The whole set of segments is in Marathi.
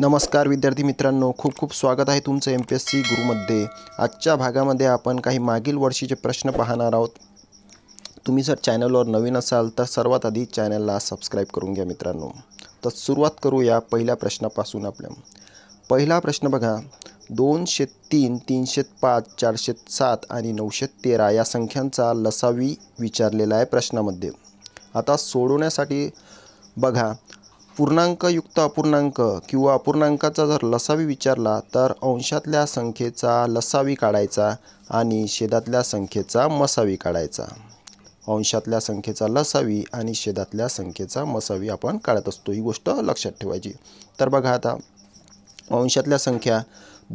नमस्कार विद्यार्थी मित्रांनो खूप खूप स्वागत आहे तुमचं एम पी एस सी गुरुमध्ये आजच्या भागामध्ये आपण काही मागील वर्षीचे प्रश्न पाहणार आहोत तुम्ही जर चॅनलवर नवीन असाल तर सर्वात आधी चॅनलला सबस्क्राईब करून घ्या मित्रांनो तर सुरुवात करूया पहिल्या प्रश्नापासून आपल्या पहिला प्रश्न बघा दोनशे तीन तीनशे पाच चारशे सात आणि नऊशे तेरा या संख्यांचा लसावी विचारलेला आहे प्रश्नामध्ये आता सोडवण्यासाठी बघा पूर्णांकयुक्त अपूर्णांक किंवा अपूर्णांकाचा जर लसावी विचारला तर अंशातल्या संख्येचा लसावी काढायचा आणि शेदातल्या संख्येचा मसावी काढायचा अंशातल्या संख्येचा लसावी आणि शेदातल्या संख्येचा मसावी आपण काढत असतो ही गोष्ट लक्षात ठेवायची तर बघा आता अंशातल्या संख्या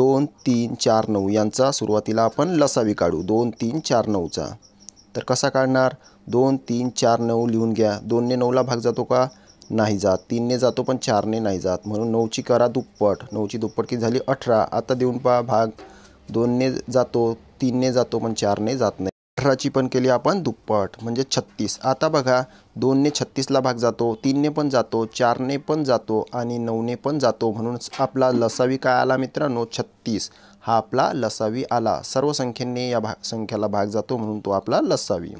दोन तीन चार नऊ यांचा सुरुवातीला आपण लसावी काढू दोन तीन चार नऊचा तर कसा काढणार दोन तीन चार नऊ लिहून घ्या दोनने नऊला भाग जातो का नाही जात तीनने जातो पण चारने नाही जात म्हणून नऊची करा दुप्पट नऊची दुप्पट की झाली अठरा आता देऊन पहा भाग दोनने जातो तीनने जातो पण चारने जात नाही अठराची पण केली आपण दुप्पट म्हणजे छत्तीस आता बघा दोनने छत्तीसला भाग जातो तीनने पण जातो चारने पण जातो आणि नऊने पण जातो म्हणून आपला लसावी काय आला मित्रांनो छत्तीस हा आपला लसावी आला सर्व संख्येने या भा संख्याला भाग जातो म्हणून तो आपला लसावी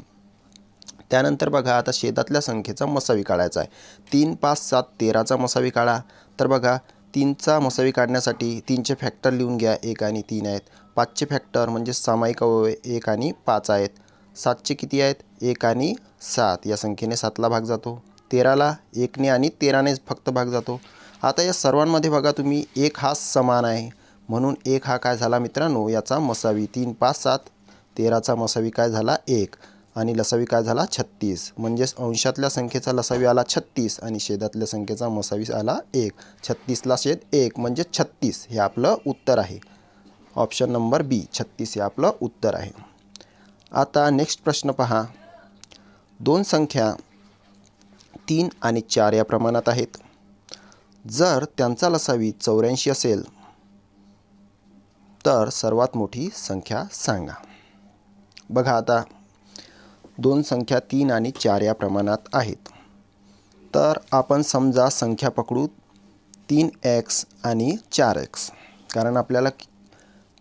त्यानंतर बघा आता शेतातल्या संख्येचा मसावी काढायचा आहे तीन पाच सात तेराचा मसावी काढा तर बघा तीनचा मसावी काढण्यासाठी तीनचे फॅक्टर लिहून घ्या एक आणि तीन आहेत पाचचे फॅक्टर म्हणजे सामायिक अवयव एक आणि पाच आहेत सातचे किती आहेत एक आणि सात या संख्येने सातला भाग जातो तेराला एकने आणि तेराने फक्त भाग जातो आता या सर्वांमध्ये बघा तुम्ही एक हा समान आहे म्हणून एक हा काय झाला मित्रांनो याचा मसावी तीन पाच सात तेराचा मसावी काय झाला एक आणि लसावी काय झाला छत्तीस म्हणजेच अंशातल्या संख्येचा लसावी आला छत्तीस आणि शेदातल्या संख्येचा मसावी आला एक छत्तीसला शेद एक म्हणजे छत्तीस हे आपलं उत्तर आहे ऑप्शन नंबर बी छत्तीस हे आपलं उत्तर आहे आता नेक्स्ट प्रश्न पहा दोन संख्या तीन आणि चार या प्रमाणात आहेत जर त्यांचा लसावी चौऱ्याऐंशी असेल तर सर्वात मोठी संख्या सांगा बघा आता दोन संख्या तीन आणि चार या प्रमाणात आहेत तर आपण समजा संख्या पकडू तीन एक्स आणि चार एक्स कारण आपल्याला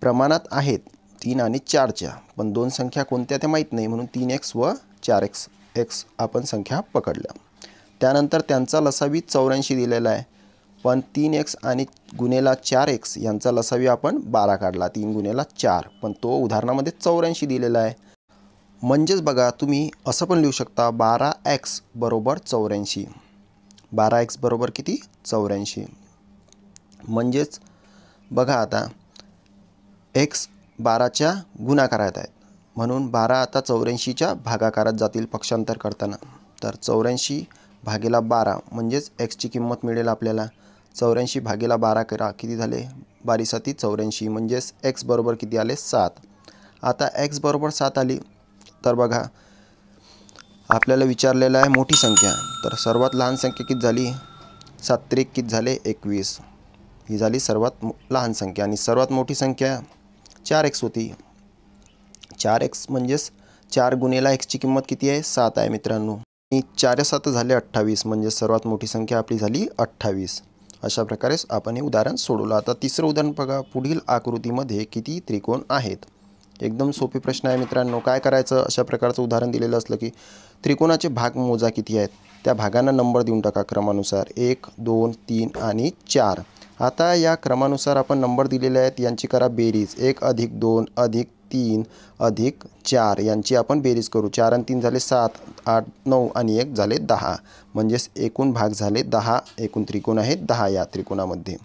प्रमाणात आहेत तीन आणि चारच्या पण दोन संख्या कोणत्या त्या माहीत नाही म्हणून तीन एक्स व चार एक्स एक्स आपण संख्या पकडल्या त्यानंतर त्यांचा लसावी चौऱ्याऐंशी दिलेला आहे पण तीन एक्स आणि गुन्हेला चार एक्स यांचा लसावी आपण बारा काढला तीन गुन्हेला चार पण तो उदाहरणामध्ये चौऱ्याऐंशी दिलेला आहे म्हणजेच बघा तुम्ही असं पण लिहू शकता बारा एक्स बरोबर चौऱ्याऐंशी बारा एक्स बरोबर किती चौऱ्याऐंशी म्हणजेच बघा आता एक्स बाराच्या गुणाकारात आहेत म्हणून बारा आता चौऱ्याऐंशीच्या भागाकारात जातील पक्षांतर करताना तर चौऱ्याऐंशी भागेला बारा म्हणजेच एक्सची किंमत मिळेल आपल्याला चौऱ्याऐंशी भागेला बारा करा किती झाले बारीसाती चौऱ्याऐंशी म्हणजेच एक्स बरोबर किती आले सात आता एक्स बरोबर सात आली तर बघा आपल्याला विचारलेलं आहे मोठी संख्या तर सर्वात लहान संख्या किती झाली सात्रिक किती झाले एकवीस ही झाली सर्वात लहान संख्या आणि सर्वात मोठी संख्या चार एक्स होती चार एक्स म्हणजेच चार गुन्हेला एक्सची किंमत किती आहे सात आहे मित्रांनो आणि चार सात झाले अठ्ठावीस म्हणजे सर्वात मोठी संख्या आपली झाली अठ्ठावीस अशा प्रकारेच आपण हे उदाहरण सोडवलं आता तिसरं उदाहरण बघा पुढील आकृतीमध्ये किती त्रिकोण आहेत एकदम सोपी प्रश्न आहे मित्रांनो काय करायचं अशा प्रकारचं उदाहरण दिलेलं असलं की त्रिकोणाचे भाग मोजा किती आहेत त्या भागांना नंबर देऊन टाका क्रमानुसार एक दोन तीन आणि चार आता या क्रमानुसार आपण नंबर दिलेले आहेत यांची करा बेरीज एक अधिक दोन अधिक तीन अधिक चार यांची आपण बेरीज करू चार आणि तीन झाले सात आठ नऊ आणि एक झाले दहा म्हणजेच एकूण भाग झाले दहा एकूण त्रिकोण आहे दहा या त्रिकोणामध्ये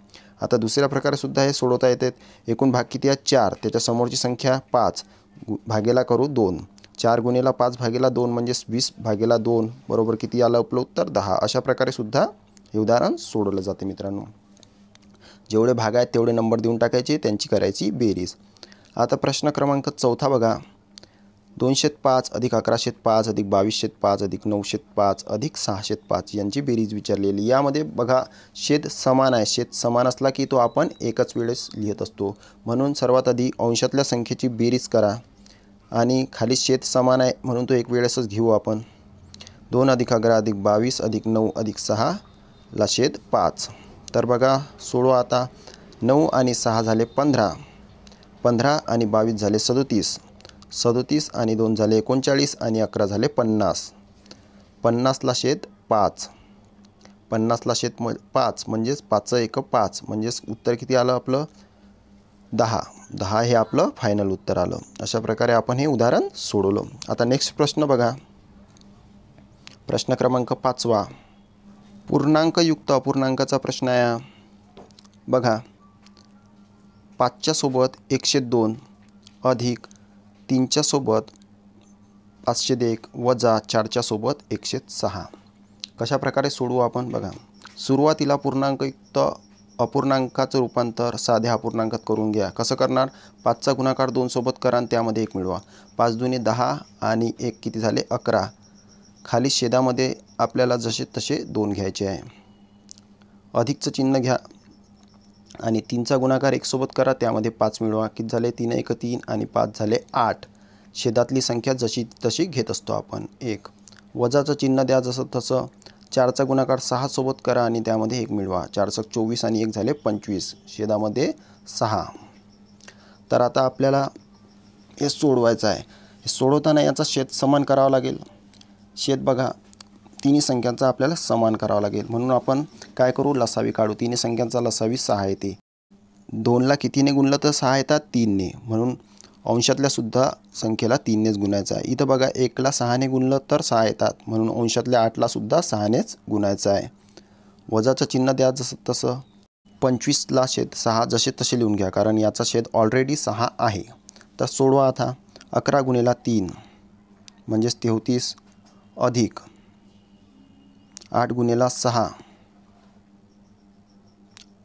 आता दुसऱ्या प्रकारेसुद्धा हे सोडवता येते एकूण भाग किती आहे चार त्याच्यासमोरची संख्या पाच भागेला करू दोन चार गुणेला पाच भागेला दोन म्हणजेच वीस भागेला दोन बरोबर किती आलं आपलं उत्तर दहा अशा प्रकारेसुद्धा हे उदाहरण सोडवलं जाते मित्रांनो जेवढे भाग आहेत तेवढे नंबर देऊन टाकायचे त्यांची करायची बेरीज आता प्रश्न क्रमांक चौथा बघा दोनशे पाच अधिक अकराशे पाच अधिक बावीसशे पाच अधिक नऊशे पाच अधिक सहाशे पाच यांची बेरीज विचारलेली यामध्ये बघा शेत समान आहे शेत समान असला की तो आपण एकच वेळेस लिहित असतो म्हणून सर्वात आधी अंशातल्या संख्येची बेरीज करा आणि खाली शेत समान आहे म्हणून तो एक वेळेसच घेऊ आपण दोन अधिक अकरा अधिक बावीस अधिक नऊ अधिक सहा ला शेत पाच तर बघा सोळा आता नऊ आणि सहा झाले पंधरा पंधरा आणि बावीस झाले सदोतीस सदतीस आणि दोन झाले एकोणचाळीस आणि अकरा झाले पन्नास पन्नासला शेत पाच पन्नासला शेत म पाच म्हणजेच पाचचं एक पाच म्हणजेच उत्तर किती आलं आपलं दहा दहा हे आपलं फायनल उत्तर आलं अशा प्रकारे आपण हे उदाहरण सोडवलं आता नेक्स्ट प्रश्न बघा प्रश्न क्रमांक पाचवा पूर्णांकयुक्त अपूर्णांकाचा प्रश्न आहे बघा सोबत एकशे दोन अधिक तीनच्यासोबत पाचशे एक वजा सोबत एकशे सहा कशाप्रकारे सोडवू आपण बघा सुरुवातीला पूर्णांकयुक्त अपूर्णांकाचं रूपांतर साध्या अपूर्णांकात करून घ्या कसं करणार पाचचा गुणाकार सोबत करा आणि त्यामध्ये एक मिळवा पाच दुने दहा आणि एक किती झाले अकरा खाली शेदामध्ये आपल्याला जसे तसे दोन घ्यायचे आहे अधिकचं चिन्ह घ्या आणि तीनचा गुणाकार एकसोबत करा त्यामध्ये पाच मिळवा किती झाले तीन एक तीन आणि पाच झाले आठ शेदातली संख्या जशी तशी घेत असतो आपण एक वजाचं चिन्ह द्या जसं तसं चारचा गुणाकार सोबत करा आणि त्यामध्ये एक मिळवा चारसं चोवीस आणि एक झाले पंचवीस शेदामध्ये सहा तर आता आपल्याला हे सोडवायचं आहे हे सोडवताना याचा शेत समान करावा लागेल शेत बघा तिन्ही संख्यांचा आपल्याला समान करावा लागेल म्हणून आपण काय करू लसावी काढू तिन्ही संख्यांचा लसावी सहा येते दोनला कितीने गुणलं तर सहा येतात तीनने म्हणून अंशातल्यासुद्धा संख्येला तीननेच गुणायचं आहे इथं बघा एकला सहाने गुणलं तर सहा येतात म्हणून अंशातल्या आठलासुद्धा सहानेच गुणायचं आहे वजाचं चिन्ह द्या जसं तसं पंचवीसला शेद सहा जसे तसे लिहून घ्या कारण याचा शेद ऑलरेडी सहा आहे तर सोडवा आता अकरा गुणेला तीन म्हणजेच तेहतीस अधिक आठ गुणेला सहा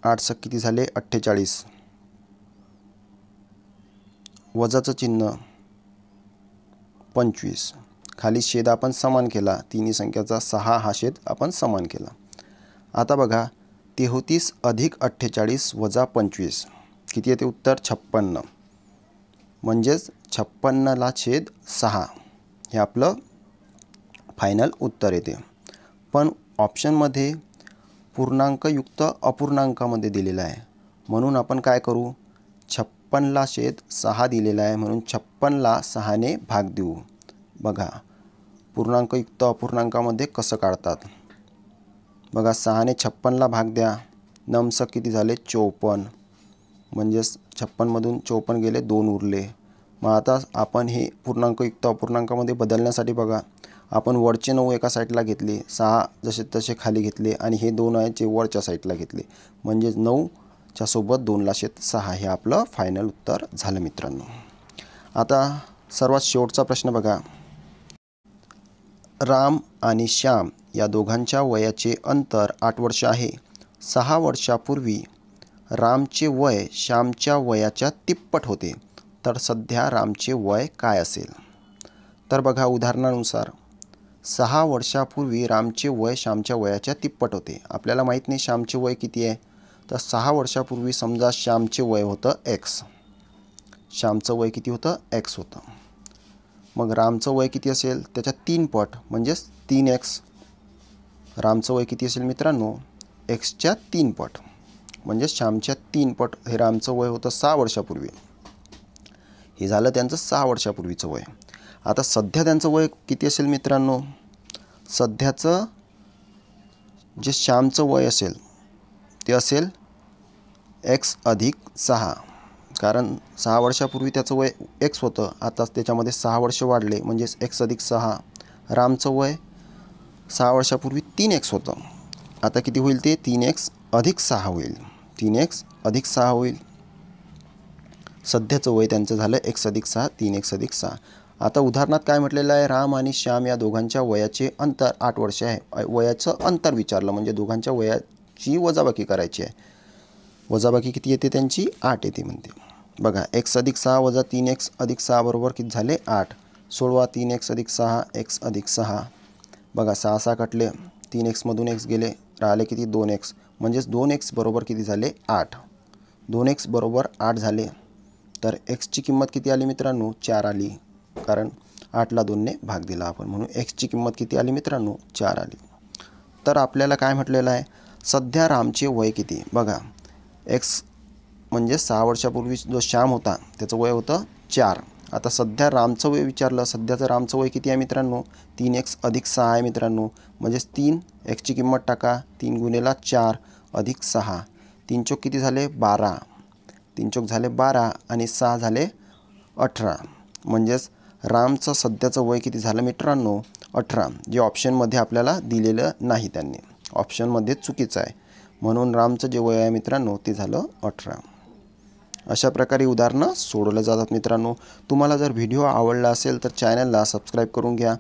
आठ किती झाले अठ्ठेचाळीस वजाचं चिन्ह पंचवीस खाली शेद आपण समान केला तिन्ही संख्याचा सहा हा शेद आपण समान केला आता बघा तेहतीस अधिक अठ्ठेचाळीस वजा पंचवीस किती येते उत्तर छप्पन्न म्हणजेच छप्पन्नला छेद सहा हे आपलं फायनल उत्तर येते पण ऑप्शनमध्ये पूर्णांकयुक्त अपूर्णांकामध्ये दिलेला आहे म्हणून आपण काय करू छप्पनला शेत सहा दिलेला आहे म्हणून छप्पनला सहाने भाग देऊ बघा पूर्णांकयुक्त अपूर्णांकामध्ये कसं काढतात बघा सहाने छप्पनला भाग द्या नमस किती झाले चौपन्न म्हणजेच छप्पनमधून चौपन्न गेले दोन उरले मग आता आपण हे पूर्णांकयुक्त अपूर्णांकामध्ये बदलण्यासाठी बघा आपण वरचे नऊ एका साईडला घेतले सहा जसे तसे खाली घेतले आणि हे दोन आहे जे वरच्या साईडला घेतले म्हणजेच नऊच्या सोबत दोनला शेत सहा हे आपलं फायनल उत्तर झालं मित्रांनो आता सर्वात शेवटचा प्रश्न बघा राम आणि श्याम या दोघांच्या वयाचे अंतर आठ वर्ष आहे सहा वर्षापूर्वी रामचे वय श्यामच्या वयाच्या तिप्पट होते तर सध्या रामचे वय काय असेल तर बघा उदाहरणानुसार सहा वर्षापूर्वी रामचे वय श्यामच्या वयाच्या तिप्पट होते आपल्याला माहीत नाही श्यामचे वय किती आहे तर सहा वर्षापूर्वी समजा श्यामचे वय होतं एक्स श्यामचं वय किती होतं एक्स होतं मग रामचं वय किती असेल त्याच्या तीन पट म्हणजेच तीन एक्स रामचं वय किती असेल मित्रांनो एक्सच्या तीन पट म्हणजेच श्यामच्या तीन पट हे रामचं वय होतं सहा वर्षापूर्वी हे झालं त्यांचं सहा वर्षापूर्वीचं वय आता सध्या त्यांचं वय किती असेल मित्रांनो सध्याचं जे श्यामचं वय असेल ते असेल एक्स अधिक सहा कारण सहा वर्षापूर्वी त्याचं वय एक्स होतं आताच त्याच्यामध्ये सहा वर्ष वाढले म्हणजेच एक्स अधिक सहा रामचं वय सहा वर्षापूर्वी तीन एक्स होतं आता किती होईल ते तीन एक्स अधिक सहा होईल तीन एक्स अधिक सहा होईल सध्याचं वय त्यांचं झालं एक्स अधिक सहा तीन एक्स अधिक सहा आता उदाहरणात काय म्हटलेलं आहे राम आणि श्याम या दोघांच्या वयाचे अंतर आठ वर्षे आहे वयाचं अंतर विचारलं म्हणजे दोघांच्या वयाची वजाबाकी करायची आहे वजाबाकी किती येते त्यांची आठ येते म्हणते बघा एक्स अधिक सहा वजा तीन एक्स अधिक सहा बरोबर किती झाले आठ सोळा तीन एक्स अधिक सहा एक्स अधिक सहा बघा सहा सहा कटले तीन एक्समधून एक्स गेले राहिले किती दोन एक्स म्हणजेच दोन एक्स बरोबर किती झाले आठ दोन एक्स बरोबर आठ झाले तर एक्सची किंमत किती आली मित्रांनो चार आली कारण आठला दोनने भाग दिला आपण म्हणून एक्सची किंमत किती आली मित्रांनो चार आली तर आपल्याला काय म्हटलेलं आहे सध्या रामचे वय किती बघा एक्स म्हणजे सहा वर्षापूर्वी जो श्याम होता त्याचं वय होतं चार आता सध्या रामचं वय विचारलं सध्याचं रामचं वय किती आहे मित्रांनो तीन एक्स अधिक सहा आहे मित्रांनो म्हणजेच तीन एक्सची किंमत टाका तीन गुन्हेला चार अधिक सहा तीन चोक किती झाले बारा तीन चोक झाले बारा आणि सहा झाले अठरा म्हणजेच रामचं सध्याचं वय किती झालं मित्रांनो अठरा जे ऑप्शनमध्ये आपल्याला दिलेलं नाही त्यांनी ऑप्शनमध्ये चुकीचं आहे म्हणून रामचं जे वय आहे मित्रांनो ते झालं अठरा अशा प्रकारे उदाहरणं सोडवलं जातात मित्रांनो तुम्हाला जर व्हिडिओ आवडला असेल तर चॅनलला सबस्क्राईब करून घ्या